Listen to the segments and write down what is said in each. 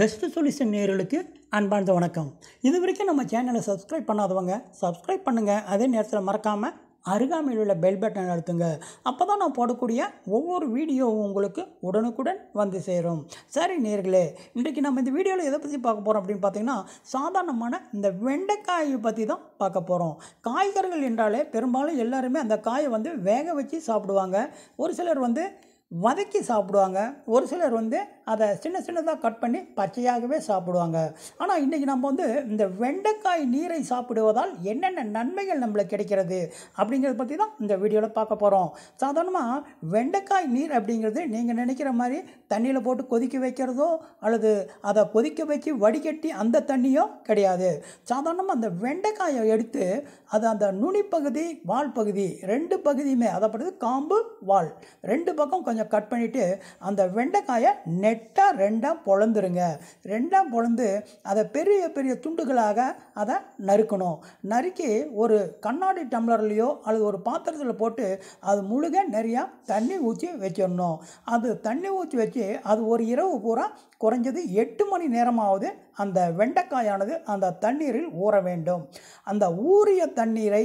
best solution நேர்களுக்கு அன்பார்ந்த வணக்கம் இது வரைக்கும் நம்ம சேனலை சப்ஸ்கிரைப் பண்ணாதவங்க சப்ஸ்கிரைப் பண்ணுங்கள் அதே நேரத்தில் மறக்காமல் அருகாமையில் உள்ள பெல் பட்டன் அழுத்துங்க அப்போ தான் நான் போடக்கூடிய ஒவ்வொரு வீடியோவும் உங்களுக்கு உடனுக்குடன் வந்து சேரும் சரி நேர்களே இன்றைக்கு நம்ம இந்த வீடியோவில் எதை பற்றி பார்க்க போகிறோம் அப்படின்னு பார்த்தீங்கன்னா சாதாரணமான இந்த வெண்டைக்காயை பற்றி தான் பார்க்க போகிறோம் காய்கறிகள் என்றாலே பெரும்பாலும் எல்லாருமே அந்த காயை வந்து வேக வச்சு சாப்பிடுவாங்க ஒரு சிலர் வந்து வதக்கி சாப்பிடுவாங்க ஒரு சிலர் வந்து அதை சின்ன சின்னதாக கட் பண்ணி பச்சையாகவே சாப்பிடுவாங்க ஆனால் இன்றைக்கி நம்ம வந்து இந்த வெண்டைக்காய் நீரை சாப்பிடுவதால் என்னென்ன நன்மைகள் நம்மளுக்கு கிடைக்கிறது அப்படிங்கிறத பற்றி தான் இந்த வீடியோவில் பார்க்க போகிறோம் சாதாரணமாக வெண்டைக்காய் நீர் அப்படிங்கிறது நீங்கள் நினைக்கிற மாதிரி தண்ணியில் போட்டு கொதிக்க வைக்கிறதோ அல்லது அதை கொதிக்க வச்சு வடிகட்டி அந்த தண்ணியோ கிடையாது சாதாரணமாக அந்த வெண்டைக்காயை எடுத்து அது அந்த நுனிப்பகுதி வால் பகுதி ரெண்டு பகுதியுமே பற்றி காம்பு வால் ரெண்டு பக்கம் கொஞ்சம் கொஞ்சம் கட் பண்ணிவிட்டு அந்த வெண்டைக்காயை நெட்டாக ரெண்டாக பொழந்துருங்க ரெண்டாக பொழந்து அதை பெரிய பெரிய துண்டுகளாக அதை நறுக்கணும் நறுக்கி ஒரு கண்ணாடி டம்ளர்லேயோ அல்லது ஒரு பாத்திரத்தில் போட்டு அது முழுக நிறையா தண்ணி ஊற்றி வச்சிடணும் அது தண்ணி ஊற்றி வச்சு அது ஒரு இரவு பூரா குறைஞ்சது எட்டு மணி நேரமாவது அந்த வெண்டைக்காயானது அந்த தண்ணீரில் ஊற வேண்டும் அந்த ஊறிய தண்ணீரை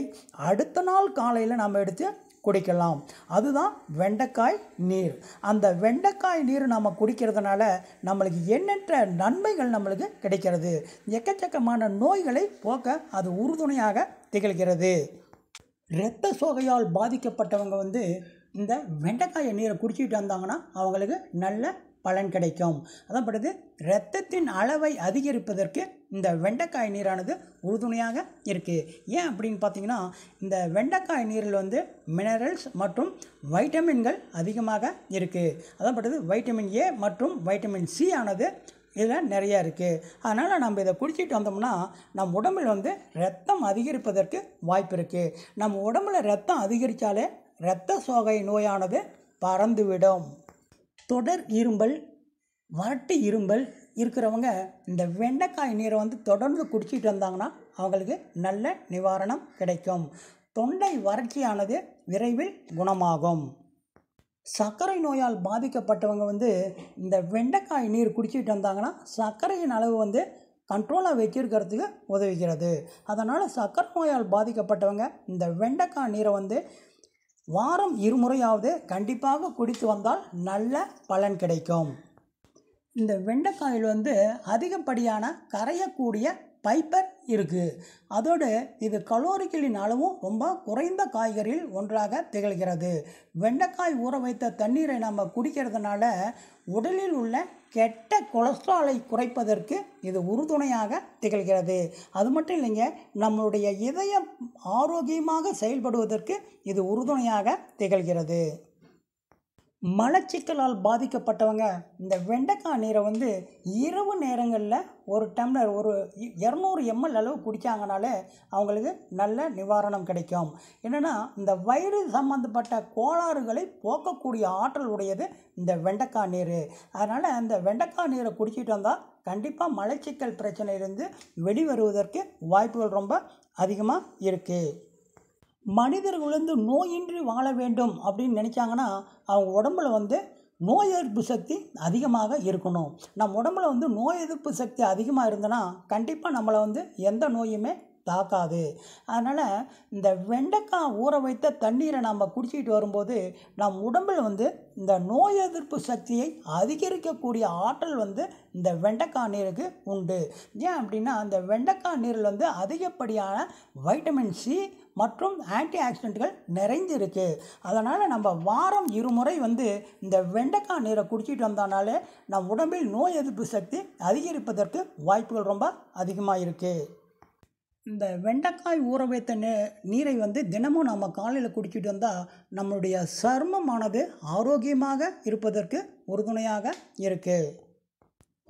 அடுத்த நாள் காலையில் நாம் எடுத்து குடிக்கலாம் அதுதான் வெண்டைக்காய் நீர் அந்த வெண்டைக்காய் நீர் நாம் குடிக்கிறதுனால நம்மளுக்கு எண்ணற்ற நன்மைகள் நம்மளுக்கு கிடைக்கிறது எக்கச்சக்கமான நோய்களை போக்க அது உறுதுணையாக திகழ்கிறது இரத்த சோகையால் பாதிக்கப்பட்டவங்க வந்து இந்த வெண்டைக்காயை நீரை குடிச்சிட்டு வந்தாங்கன்னா அவங்களுக்கு நல்ல பலன் கிடைக்கும் அதான் படுது இரத்தத்தின் அளவை அதிகரிப்பதற்கு இந்த வெண்டைக்காய் நீரானது உறுதுணையாக இருக்குது ஏன் அப்படின்னு பார்த்தீங்கன்னா இந்த வெண்டைக்காய் நீரில் வந்து மினரல்ஸ் மற்றும் வைட்டமின்கள் அதிகமாக இருக்குது அதான் படுது வைட்டமின் ஏ மற்றும் வைட்டமின் சி ஆனது இதில் நிறையா இருக்குது அதனால் நம்ம இதை குடிச்சிட்டு வந்தோம்னா நம் உடம்பில் வந்து ரத்தம் அதிகரிப்பதற்கு வாய்ப்பு இருக்குது நம்ம உடம்புல ரத்தம் அதிகரித்தாலே இரத்த சோகை நோயானது பறந்துவிடும் தொடர் இரும்பல் வறட்டு இரும்பல் இருக்கிறவங்க இந்த வெண்டைக்காய் நீரை வந்து தொடர்ந்து குடிச்சிட்டு வந்தாங்கன்னா அவங்களுக்கு நல்ல நிவாரணம் கிடைக்கும் தொண்டை வறட்சியானது விரைவில் குணமாகும் சர்க்கரை நோயால் பாதிக்கப்பட்டவங்க வந்து இந்த வெண்டைக்காய் நீர் குடிச்சிட்டு வந்தாங்கன்னா சர்க்கரையின் அளவு வந்து கண்ட்ரோலாக வச்சுருக்கிறதுக்கு உதவுகிறது அதனால் சர்க்கரை நோயால் பாதிக்கப்பட்டவங்க இந்த வெண்டைக்காய் நீரை வந்து வாரம் இருமுறையாவது கண்டிப்பாக குடித்து வந்தால் நல்ல பலன் கிடைக்கும் இந்த வெண்டைக்காயில் வந்து அதிகப்படியான கரையக்கூடிய பைப்பர் இருக்குது அதோடு இது கலோரிகளின் அளவும் ரொம்ப குறைந்த காய்கறியில் ஒன்றாக திகழ்கிறது வெண்டைக்காய் ஊற வைத்த தண்ணீரை நம்ம குடிக்கிறதுனால உடலில் உள்ள கெட்ட கொலஸ்ட்ராலை குறைப்பதற்கு இது உறுதுணையாக திகழ்கிறது அது மட்டும் இல்லைங்க நம்மளுடைய இதயம் ஆரோக்கியமாக செயல்படுவதற்கு இது உறுதுணையாக திகழ்கிறது மலச்சிக்கலால் பாதிக்கப்பட்டவங்க இந்த வெண்டைக்காய் நீரை வந்து இரவு நேரங்களில் ஒரு டம்ளர் ஒரு இரநூறு எம்எல் அளவு குடித்தாங்கனாலே அவங்களுக்கு நல்ல நிவாரணம் கிடைக்கும் என்னென்னா இந்த வயிறு சம்மந்தப்பட்ட கோளாறுகளை போக்கக்கூடிய ஆற்றல் உடையது இந்த வெண்டைக்காய் நீர் அதனால் அந்த வெண்டைக்காய் நீரை குடிச்சிட்டு வந்தால் கண்டிப்பாக மலச்சிக்கல் பிரச்சனையிலிருந்து வெளிவருவதற்கு வாய்ப்புகள் ரொம்ப அதிகமாக இருக்குது மனிதர்கள் வந்து நோயின்றி வாழ வேண்டும் அப்படின்னு நினச்சாங்கன்னா அவங்க உடம்புல வந்து நோய் எதிர்ப்பு சக்தி அதிகமாக இருக்கணும் நம்ம உடம்புல வந்து நோய் எதிர்ப்பு சக்தி அதிகமாக இருந்ததுன்னா கண்டிப்பாக நம்மளை வந்து எந்த நோயுமே தாக்காது அதனால் இந்த வெண்டைக்காய் ஊற வைத்த தண்ணீரை நம்ம குடிச்சிக்கிட்டு வரும்போது நம் உடம்பில் வந்து இந்த நோய் எதிர்ப்பு சக்தியை அதிகரிக்கக்கூடிய ஆற்றல் வந்து இந்த வெண்டைக்காய் நீருக்கு உண்டு ஏன் அப்படின்னா அந்த வெண்டைக்காய் நீரில் வந்து அதிகப்படியான வைட்டமின் சி மற்றும் ஆன்டி ஆக்சிடென்ட்கள் நிறைஞ்சிருக்கு அதனால் நம்ம வாரம் இருமுறை வந்து இந்த வெண்டைக்காய் நீரை குடிச்சிட்டு வந்தோம்னாலே நம் உடம்பில் நோய் எதிர்ப்பு சக்தி அதிகரிப்பதற்கு வாய்ப்புகள் ரொம்ப அதிகமாக இருக்குது இந்த வெண்டைக்காய் ஊற வைத்த நே நீரை வந்து தினமும் நம்ம காலையில் குடிக்கிட்டு வந்தால் நம்மளுடைய சர்மமானது ஆரோக்கியமாக இருப்பதற்கு உறுதுணையாக இருக்குது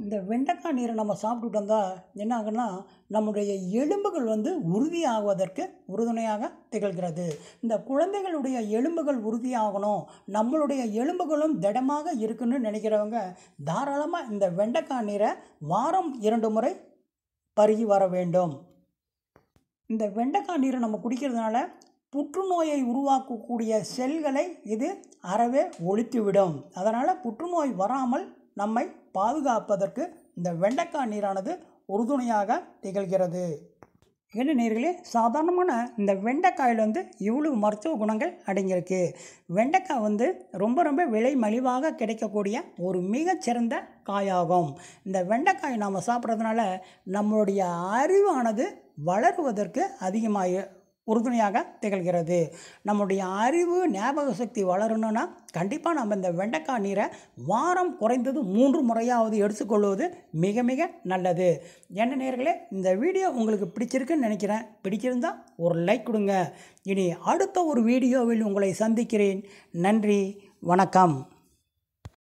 இந்த வெண்டைக்காய் நீரை நம்ம சாப்பிட்டுட்டு வந்தால் என்ன ஆகுன்னா நம்முடைய எலும்புகள் வந்து உறுதியாகுவதற்கு உறுதுணையாக திகழ்கிறது இந்த குழந்தைகளுடைய எலும்புகள் உறுதியாகணும் நம்மளுடைய எலும்புகளும் திடமாக இருக்குன்னு நினைக்கிறவங்க தாராளமாக இந்த வெண்டைக்காய் நீரை வாரம் இரண்டு முறை பருகி வர வேண்டும் இந்த வெண்டைக்காய் நீரை நம்ம குடிக்கிறதுனால புற்றுநோயை உருவாக்கக்கூடிய செல்களை இது அறவே ஒழித்துவிடும் அதனால் புற்றுநோய் வராமல் நம்மை பாதுகாப்பதற்கு இந்த வெண்டைக்காய் நீரானது உறுதுணையாக திகழ்கிறது என்ன நேர்களே சாதாரணமான இந்த வெண்டைக்காயில் வந்து இவ்வளவு மருத்துவ குணங்கள் அடங்கியிருக்கு வெண்டைக்காய் வந்து ரொம்ப ரொம்ப விலை மலிவாக கிடைக்கக்கூடிய ஒரு மிகச்சிறந்த காயாகும் இந்த வெண்டைக்காய் நாம் சாப்பிட்றதுனால நம்மளுடைய அறிவானது வளருவதற்கு அதிகமாக உறுதுணையாக திகழ்கிறது நம்முடைய அறிவு ஞாபக சக்தி வளரணும்னா கண்டிப்பாக நம்ம இந்த வெண்டைக்காய் நீரை வாரம் குறைந்தது மூன்று முறையாவது எடுத்துக்கொள்வது மிக மிக நல்லது என்ன நேர்களே இந்த வீடியோ உங்களுக்கு பிடிச்சிருக்குன்னு நினைக்கிறேன் பிடிச்சிருந்தால் ஒரு லைக் கொடுங்க இனி அடுத்த ஒரு வீடியோவில் உங்களை சந்திக்கிறேன் நன்றி வணக்கம்